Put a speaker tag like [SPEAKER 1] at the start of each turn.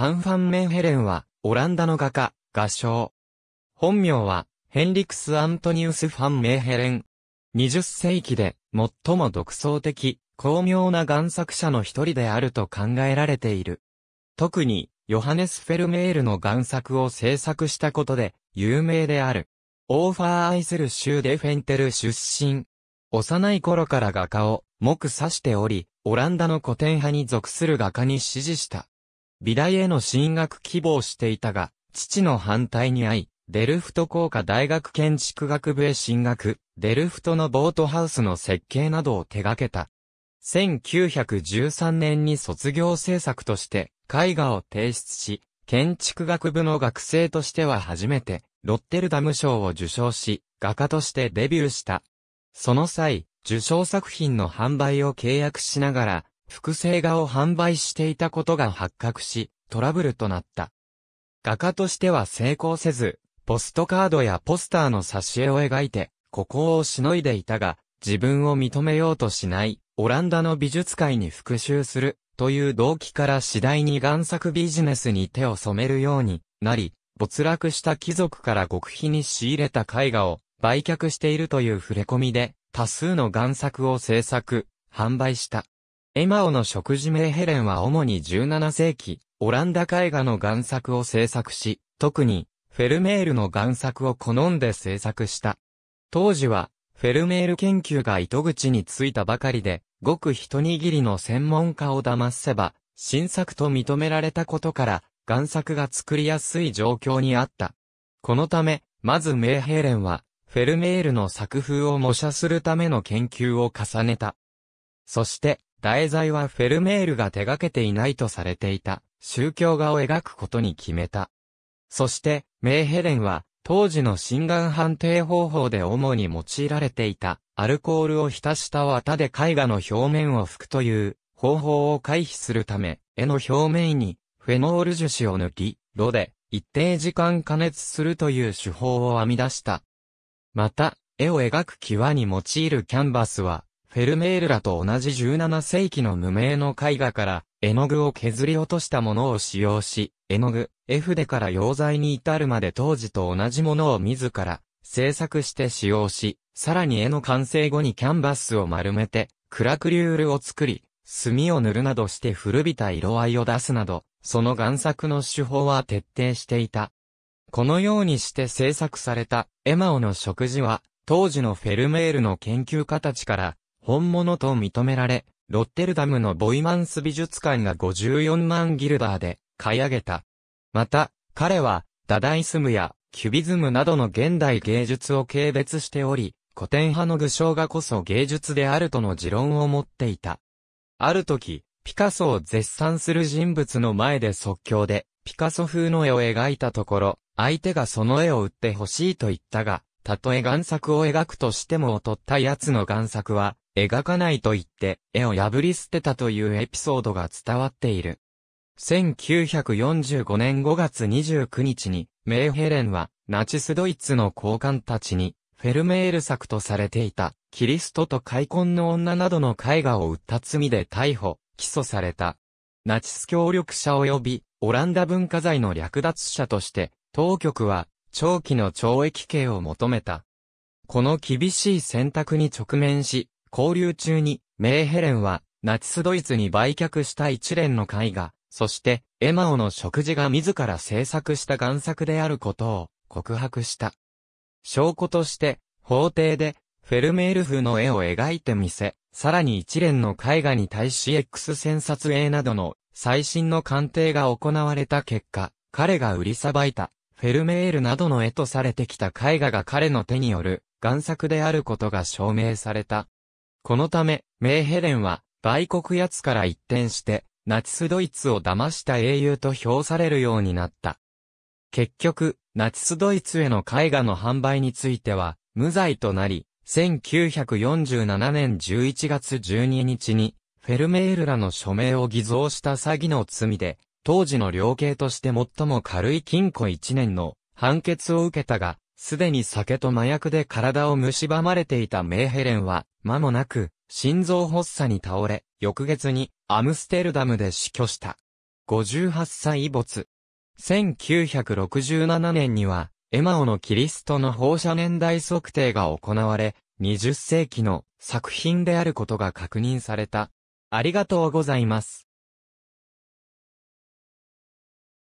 [SPEAKER 1] ハン・ファン・メンヘレンは、オランダの画家、画商。本名は、ヘンリクス・アントニウス・ファン・メンヘレン。20世紀で、最も独創的、巧妙な贋作者の一人であると考えられている。特に、ヨハネス・フェルメールの贋作を制作したことで、有名である。オーファーアイすル州デ・フェンテル出身。幼い頃から画家を、目指しており、オランダの古典派に属する画家に支持した。美大への進学希望していたが、父の反対に遭い、デルフト工科大学建築学部へ進学、デルフトのボートハウスの設計などを手掛けた。1913年に卒業制作として絵画を提出し、建築学部の学生としては初めてロッテルダム賞を受賞し、画家としてデビューした。その際、受賞作品の販売を契約しながら、複製画を販売していたことが発覚し、トラブルとなった。画家としては成功せず、ポストカードやポスターの挿絵を描いて、孤高をしのいでいたが、自分を認めようとしない、オランダの美術界に復讐する、という動機から次第に贋作ビジネスに手を染めるようになり、没落した貴族から極秘に仕入れた絵画を売却しているという触れ込みで、多数の贋作を制作、販売した。エマオの食事名ヘレンは主に17世紀、オランダ絵画の贋作を制作し、特に、フェルメールの贋作を好んで制作した。当時は、フェルメール研究が糸口についたばかりで、ごく一握りの専門家を騙せば、新作と認められたことから、贋作が作りやすい状況にあった。このため、まずメーヘレンは、フェルメールの作風を模写するための研究を重ねた。そして、題材はフェルメールが手掛けていないとされていた、宗教画を描くことに決めた。そして、メーヘレンは、当時の心眼判定方法で主に用いられていた、アルコールを浸した綿で絵画の表面を拭くという、方法を回避するため、絵の表面に、フェノール樹脂を抜き、炉で、一定時間加熱するという手法を編み出した。また、絵を描く際に用いるキャンバスは、フェルメールらと同じ17世紀の無名の絵画から、絵の具を削り落としたものを使用し、絵の具、絵筆から溶剤に至るまで当時と同じものを自ら、制作して使用し、さらに絵の完成後にキャンバスを丸めて、クラクリュールを作り、墨を塗るなどして古びた色合いを出すなど、その贋作の手法は徹底していた。このようにして制作されたエマオの食事は、当時のフェルメールの研究家たちから本物と認められ、ロッテルダムのボイマンス美術館が54万ギルダーで買い上げた。また、彼は、ダダイスムやキュビズムなどの現代芸術を軽蔑しており、古典派の具象画こそ芸術であるとの持論を持っていた。ある時、ピカソを絶賛する人物の前で即興で、ピカソ風の絵を描いたところ、相手がその絵を売ってほしいと言ったが、たとえ贋作を描くとしても劣った奴の贋作は、描かないと言って絵を破り捨てたというエピソードが伝わっている。1945年5月29日に、メーヘレンは、ナチスドイツの高官たちに、フェルメール作とされていた、キリストと開墾の女などの絵画を売った罪で逮捕、起訴された。ナチス協力者及び、オランダ文化財の略奪者として、当局は、長期の懲役刑を求めた。この厳しい選択に直面し、交流中に、メーヘレンは、ナチスドイツに売却した一連の絵画、そして、エマオの食事が自ら制作した贋作であることを告白した。証拠として、法廷で、フェルメール風の絵を描いてみせ、さらに一連の絵画に対し X 線撮影などの最新の鑑定が行われた結果、彼が売りさばいた、フェルメールなどの絵とされてきた絵画が彼の手による、贋作であることが証明された。このため、メーヘレンは、売国奴から一転して、ナチスドイツを騙した英雄と評されるようになった。結局、ナチスドイツへの絵画の販売については、無罪となり、1947年11月12日に、フェルメールらの署名を偽造した詐欺の罪で、当時の量刑として最も軽い禁錮1年の判決を受けたが、すでに酒と麻薬で体を蝕まれていたメーヘレンは、間もなく、心臓発作に倒れ、翌月に、アムステルダムで死去した。58歳没。1967年には、エマオのキリストの放射年代測定が行われ、20世紀の作品であることが確認された。ありがとうございます。